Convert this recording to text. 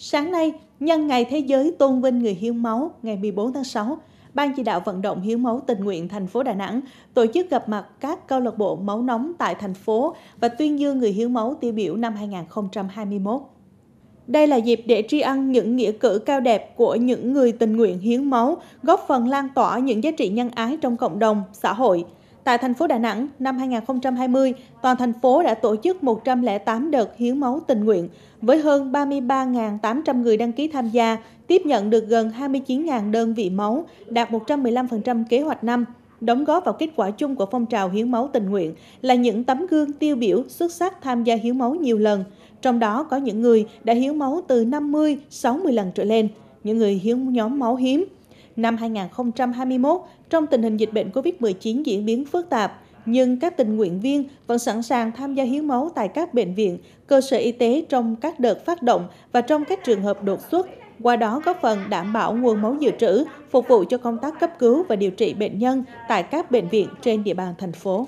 Sáng nay, nhân ngày Thế giới tôn vinh người hiến máu ngày 14 tháng 6, Ban chỉ đạo vận động hiến máu tình nguyện thành phố Đà Nẵng tổ chức gặp mặt các câu lạc bộ máu nóng tại thành phố và tuyên dương người hiến máu tiêu biểu năm 2021. Đây là dịp để tri ân những nghĩa cử cao đẹp của những người tình nguyện hiến máu, góp phần lan tỏa những giá trị nhân ái trong cộng đồng, xã hội – Tại thành phố Đà Nẵng, năm 2020, toàn thành phố đã tổ chức 108 đợt hiến máu tình nguyện, với hơn 33.800 người đăng ký tham gia, tiếp nhận được gần 29.000 đơn vị máu, đạt 115% kế hoạch năm. Đóng góp vào kết quả chung của phong trào hiến máu tình nguyện là những tấm gương tiêu biểu xuất sắc tham gia hiến máu nhiều lần. Trong đó có những người đã hiến máu từ 50, 60 lần trở lên, những người hiến nhóm máu hiếm, Năm 2021, trong tình hình dịch bệnh COVID-19 diễn biến phức tạp, nhưng các tình nguyện viên vẫn sẵn sàng tham gia hiến máu tại các bệnh viện, cơ sở y tế trong các đợt phát động và trong các trường hợp đột xuất, qua đó góp phần đảm bảo nguồn máu dự trữ, phục vụ cho công tác cấp cứu và điều trị bệnh nhân tại các bệnh viện trên địa bàn thành phố.